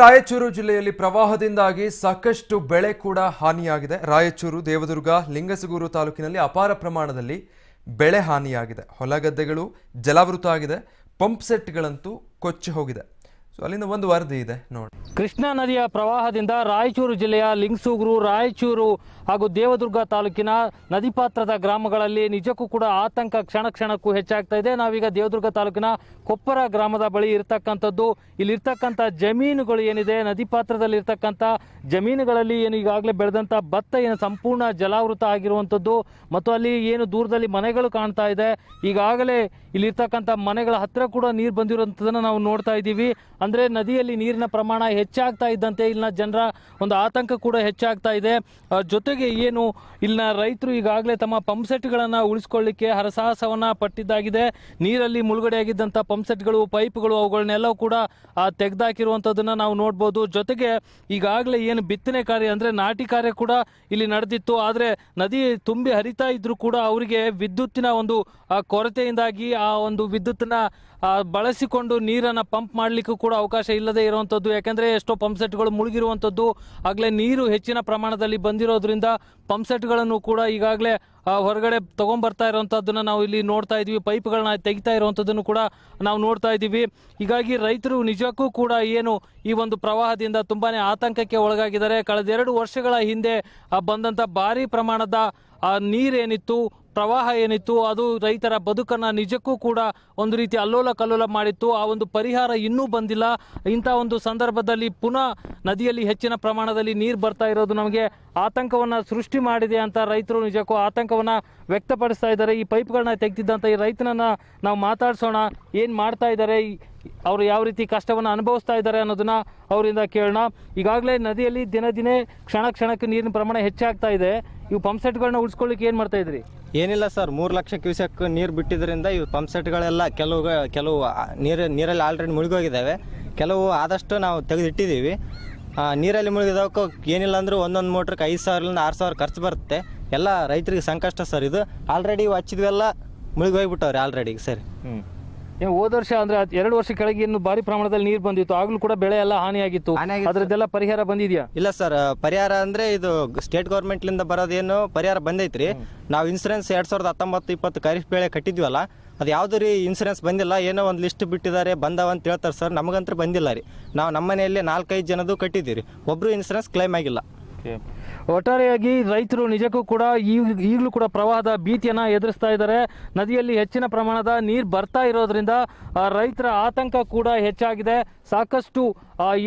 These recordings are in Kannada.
ರಾಯಚೂರು ಜಿಲ್ಲೆಯಲ್ಲಿ ಪ್ರವಾಹದಿಂದಾಗಿ ಸಾಕಷ್ಟು ಬೆಳೆ ಕೂಡ ಹಾನಿಯಾಗಿದೆ ರಾಯಚೂರು ದೇವದುರ್ಗ ಲಿಂಗಸಗೂರು ತಾಲೂಕಿನಲ್ಲಿ ಅಪಾರ ಪ್ರಮಾಣದಲ್ಲಿ ಬೆಳೆ ಹಾನಿಯಾಗಿದೆ ಹೊಲಗದ್ದೆಗಳು ಜಲಾವೃತ ಆಗಿದೆ ಪಂಪ್ ಸೆಟ್ಗಳಂತೂ ಕೊಚ್ಚಿ ಹೋಗಿದೆ ಅಲ್ಲಿಂದ ಒಂದು ವರದಿ ಇದೆ ನೋಡಿ ಕೃಷ್ಣಾ ನದಿಯ ಪ್ರವಾಹದಿಂದ ರಾಯಚೂರು ಜಿಲ್ಲೆಯ ಲಿಂಗ್ಸೂಗರು ರಾಯಚೂರು ಹಾಗೂ ದೇವದುರ್ಗ ತಾಲೂಕಿನ ನದಿ ಪಾತ್ರದ ಗ್ರಾಮಗಳಲ್ಲಿ ನಿಜಕ್ಕೂ ಕೂಡ ಆತಂಕ ಕ್ಷಣ ಕ್ಷಣಕ್ಕೂ ಹೆಚ್ಚಾಗ್ತಾ ಇದೆ ನಾವೀಗ ದೇವದುರ್ಗ ತಾಲೂಕಿನ ಕೊಪ್ಪರ ಗ್ರಾಮದ ಬಳಿ ಇರತಕ್ಕಂಥದ್ದು ಇಲ್ಲಿರ್ತಕ್ಕಂಥ ಜಮೀನುಗಳು ಏನಿದೆ ನದಿ ಪಾತ್ರದಲ್ಲಿ ಇರ್ತಕ್ಕಂಥ ಜಮೀನುಗಳಲ್ಲಿ ಏನು ಈಗಾಗಲೇ ಬೆಳೆದಂಥ ಭತ್ತ ಏನು ಸಂಪೂರ್ಣ ಜಲಾವೃತ ಆಗಿರುವಂಥದ್ದು ಮತ್ತು ಅಲ್ಲಿ ಏನು ದೂರದಲ್ಲಿ ಮನೆಗಳು ಕಾಣ್ತಾ ಇದೆ ಈಗಾಗಲೇ ಇಲ್ಲಿರ್ತಕ್ಕಂಥ ಮನೆಗಳ ಹತ್ತಿರ ಕೂಡ ನೀರು ಬಂದಿರುವಂಥದ್ದನ್ನು ನಾವು ನೋಡ್ತಾ ಇದ್ದೀವಿ ಅಂದರೆ ನದಿಯಲ್ಲಿ ನೀರಿನ ಪ್ರಮಾಣ ಹೆಚ್ಚಾಗ್ತಾ ಇದ್ದಂತೆ ಇಲ್ಲಿನ ಜನರ ಒಂದು ಆತಂಕ ಕೂಡ ಹೆಚ್ಚಾಗ್ತಾ ಇದೆ ಜೊತೆಗೆ ಏನು ಇಲ್ಲಿನ ರೈತರು ಈಗಾಗಲೇ ತಮ್ಮ ಪಂಪ್ಸೆಟ್ಗಳನ್ನು ಉಳಿಸ್ಕೊಳ್ಳಿಕ್ಕೆ ಹರಸಾಹಸವನ್ನು ಪಟ್ಟಿದ್ದಾಗಿದೆ ನೀರಲ್ಲಿ ಮುಳುಗಡೆಯಾಗಿದ್ದಂಥ ಪಂಪ್ಸೆಟ್ಗಳು ಪೈಪ್ಗಳು ಅವುಗಳನ್ನೆಲ್ಲ ಕೂಡ ತೆಗೆದಾಕಿರುವಂಥದ್ದನ್ನು ನಾವು ನೋಡ್ಬೋದು ಜೊತೆಗೆ ಈಗಾಗಲೇ ಏನು ಬಿತ್ತನೆ ಕಾರ್ಯ ಅಂದರೆ ನಾಟಿ ಕಾರ್ಯ ಕೂಡ ಇಲ್ಲಿ ನಡೆದಿತ್ತು ಆದರೆ ನದಿ ತುಂಬಿ ಹರಿತಾ ಇದ್ರೂ ಕೂಡ ಅವರಿಗೆ ವಿದ್ಯುತ್ತಿನ ಒಂದು ಕೊರತೆಯಿಂದಾಗಿ ಆ ಒಂದು ವಿದ್ಯುತ್ತಿನ ಬಳಸಿಕೊಂಡು ನೀರನ್ನು ಪಂಪ್ ಮಾಡಲಿಕ್ಕೂ ಕೂಡ ಅವಕಾಶ ಇಲ್ಲದೆ ಇರುವಂಥದ್ದು ಯಾಕೆಂದರೆ ಎಷ್ಟೋ ಪಂಪ್ ಸೆಟ್ಗಳು ಮುಳುಗಿರುವಂಥದ್ದು ಆಗಲೇ ನೀರು ಹೆಚ್ಚಿನ ಪ್ರಮಾಣದಲ್ಲಿ ಬಂದಿರೋದ್ರಿಂದ ಪಂಪ್ ಸೆಟ್ಗಳನ್ನು ಕೂಡ ಈಗಾಗಲೇ ಹೊರಗಡೆ ತೊಗೊಂಬರ್ತಾ ಇರುವಂಥದ್ದನ್ನು ನಾವು ಇಲ್ಲಿ ನೋಡ್ತಾ ಇದ್ದೀವಿ ಪೈಪ್ಗಳನ್ನ ತೆಗಿತಾ ಇರುವಂಥದ್ದನ್ನು ಕೂಡ ನಾವು ನೋಡ್ತಾ ಇದ್ದೀವಿ ಹೀಗಾಗಿ ರೈತರು ನಿಜಕ್ಕೂ ಕೂಡ ಏನು ಈ ಒಂದು ಪ್ರವಾಹದಿಂದ ತುಂಬಾ ಆತಂಕಕ್ಕೆ ಒಳಗಾಗಿದ್ದಾರೆ ಕಳೆದೆರಡು ವರ್ಷಗಳ ಹಿಂದೆ ಬಂದಂಥ ಭಾರಿ ಪ್ರಮಾಣದ ನೀರೇನಿತ್ತು ಪ್ರವಾಹ ಏನಿತ್ತು ಅದು ರೈತರ ಬದುಕನ್ನು ನಿಜಕ್ಕೂ ಕೂಡ ಒಂದು ರೀತಿ ಅಲ್ಲೋಲ ಕಲ್ಲೋಲ ಮಾಡಿತ್ತು ಆ ಒಂದು ಪರಿಹಾರ ಇನ್ನೂ ಬಂದಿಲ್ಲ ಇಂಥ ಒಂದು ಸಂದರ್ಭದಲ್ಲಿ ಪುನಃ ನದಿಯಲ್ಲಿ ಹೆಚ್ಚಿನ ಪ್ರಮಾಣದಲ್ಲಿ ನೀರು ಬರ್ತಾ ಇರೋದು ನಮಗೆ ಆತಂಕವನ್ನು ಸೃಷ್ಟಿ ಮಾಡಿದೆ ಅಂತ ರೈತರು ನಿಜಕ್ಕೂ ಆತಂಕವನ್ನು ವ್ಯಕ್ತಪಡಿಸ್ತಾ ಇದ್ದಾರೆ ಈ ಪೈಪ್ಗಳನ್ನ ತೆಗೆದಿದ್ದಂಥ ಈ ರೈತನನ್ನು ನಾವು ಮಾತಾಡಿಸೋಣ ಏನು ಮಾಡ್ತಾ ಇದ್ದಾರೆ ಅವರು ಯಾವ ರೀತಿ ಕಷ್ಟವನ್ನು ಅನುಭವಿಸ್ತಾ ಇದ್ದಾರೆ ಅನ್ನೋದನ್ನ ಅವರಿಂದ ಕೇಳೋಣ ಈಗಾಗಲೇ ನದಿಯಲ್ಲಿ ದಿನ ದಿನೇ ಕ್ಷಣ ಕ್ಷಣಕ್ಕೆ ನೀರಿನ ಪ್ರಮಾಣ ಹೆಚ್ಚಾಗ್ತಾ ಇದೆ ಇವು ಪಂಪ್ ಸೆಟ್ಗಳನ್ನ ಉಳಿಸ್ಕೊಳ್ಳಿಕ್ಕೆ ಏನು ಮಾಡ್ತಾ ಇದ್ರಿ ಏನಿಲ್ಲ ಸರ್ ಮೂರು ಲಕ್ಷ ಕ್ಯೂಸೆಕ್ ನೀರು ಬಿಟ್ಟಿದ್ರಿಂದ ಇವು ಪಂಪ್ ಸೆಟ್ಗಳೆಲ್ಲ ಕೆಲವು ಕೆಲವು ನೀರು ನೀರಲ್ಲಿ ಆಲ್ರೆಡಿ ಮುಳುಗೋಗಿದ್ದಾವೆ ಕೆಲವು ಆದಷ್ಟು ನಾವು ತೆಗೆದಿಟ್ಟಿದ್ದೀವಿ ನೀರಲ್ಲಿ ಮುಳುಗಿದವಕ್ಕೆ ಏನಿಲ್ಲ ಅಂದರೂ ಒಂದೊಂದು ಮೋಟ್ರಿಗೆ ಐದು ಸಾವಿರದಿಂದ ಆರು ಸಾವಿರ ಖರ್ಚು ಬರುತ್ತೆ ಎಲ್ಲ ರೈತರಿಗೆ ಸಂಕಷ್ಟ ಸರ್ ಇದು ಆಲ್ರೆಡಿ ಇವು ಹಚ್ಚಿದ್ವೆಲ್ಲ ಮುಳುಗೋಗ್ಬಿಟ್ಟವ್ರಿ ಆಲ್ರೆಡಿ ಸರ್ ಹ್ಞೂ ಏನು ಹೋದ ವರ್ಷ ಅಂದ್ರೆ ಎರಡು ವರ್ಷ ಕೆಳಗೆ ಇನ್ನು ಭಾರಿ ಪ್ರಮಾಣದಲ್ಲಿ ನೀರು ಬಂದಿತ್ತು ಆಗ್ಲೂ ಕೂಡ ಬೆಳೆ ಎಲ್ಲ ಹಾನಿಯಾಗಿತ್ತು ಅದ್ರದ್ದೆಲ್ಲ ಪರಿಹಾರ ಬಂದಿದ್ಯಾ ಇಲ್ಲ ಸರ್ ಪರಿಹಾರ ಅಂದ್ರೆ ಇದು ಸ್ಟೇಟ್ ಗೌರ್ಮೆಂಟ್ ಲಿಂದ ಬರೋದೇನು ಪರಿಹಾರ ಬಂದೈತ್ರಿ ನಾವು ಇನ್ಸೂರೆನ್ಸ್ ಎರಡ್ ಸಾವಿರದ ಹತ್ತೊಂಬತ್ತು ಇಪ್ಪತ್ತು ಖರೀಫ್ ಬೆಳೆ ಕಟ್ಟಿದ್ವಲ್ಲ ಅದು ಯಾವ್ದು ರೀ ಇನ್ಸೂರೆನ್ಸ್ ಬಂದಿಲ್ಲ ಏನೋ ಒಂದು ಲಿಸ್ಟ್ ಬಿಟ್ಟಿದ್ದಾರೆ ಬಂದವ ಅಂತ ಹೇಳ್ತಾರೆ ಸರ್ ನಮಗಂತೂ ಬಂದಿಲ್ಲ ರೀ ನಾವು ನಮ್ಮ ನಾಲ್ಕೈದು ಜನದು ಕಟ್ಟಿದ್ದೀರಿ ಒಬ್ರು ಇನ್ಸೂರೆನ್ಸ್ ಕ್ಲೈಮ್ ಆಗಿಲ್ಲ ಒಟ್ಟಾರೆಯಾಗಿ ರೈತರು ನಿಜಕ್ಕೂ ಕೂಡ ಈಗಲೂ ಕೂಡ ಪ್ರವಾಹದ ಭೀತಿಯನ್ನು ಎದುರಿಸ್ತಾ ಇದ್ದಾರೆ ನದಿಯಲ್ಲಿ ಹೆಚ್ಚಿನ ಪ್ರಮಾಣದ ನೀರು ಬರ್ತಾ ಇರೋದ್ರಿಂದ ರೈತರ ಆತಂಕ ಕೂಡ ಹೆಚ್ಚಾಗಿದೆ ಸಾಕಷ್ಟು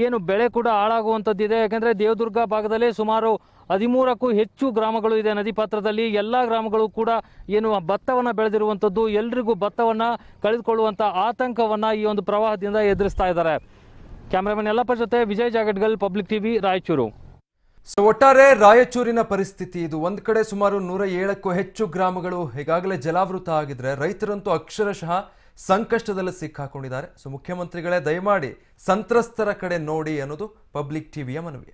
ಏನು ಬೆಳೆ ಕೂಡ ಹಾಳಾಗುವಂಥದ್ದಿದೆ ಯಾಕೆಂದರೆ ದೇವದುರ್ಗ ಭಾಗದಲ್ಲಿ ಸುಮಾರು ಹದಿಮೂರಕ್ಕೂ ಹೆಚ್ಚು ಗ್ರಾಮಗಳು ಇದೆ ನದಿ ಪಾತ್ರದಲ್ಲಿ ಎಲ್ಲ ಗ್ರಾಮಗಳು ಕೂಡ ಏನು ಭತ್ತವನ್ನು ಬೆಳೆದಿರುವಂಥದ್ದು ಎಲ್ರಿಗೂ ಭತ್ತವನ್ನು ಕಳೆದುಕೊಳ್ಳುವಂಥ ಆತಂಕವನ್ನು ಈ ಒಂದು ಪ್ರವಾಹದಿಂದ ಎದುರಿಸ್ತಾ ಇದ್ದಾರೆ ಕ್ಯಾಮ್ರಾಮನ್ ಎಲ್ಲಪ್ಪ ಜೊತೆ Vijay Jagadgal public TV Raichur so ಒಟ್ಟಾರೆ ರಾಯಚೂರಿನ ಪರಿಸ್ಥಿತಿ ಇದು ಒಂದು ಕಡೆ ಸುಮಾರು ನೂರ ಏಳಕ್ಕೂ ಹೆಚ್ಚು ಗ್ರಾಮಗಳು ಈಗಾಗಲೇ ಜಲಾವೃತ ಆಗಿದ್ರೆ ರೈತರಂತೂ ಅಕ್ಷರಶಃ ಸಂಕಷ್ಟದಲ್ಲಿ ಸಿಕ್ಕಾಕೊಂಡಿದ್ದಾರೆ ಸೊ ಮುಖ್ಯಮಂತ್ರಿಗಳೇ ದಯಮಾಡಿ ಸಂತ್ರಸ್ತರ ಕಡೆ ನೋಡಿ ಅನ್ನೋದು ಪಬ್ಲಿಕ್ ಟಿವಿಯ ಮನವಿ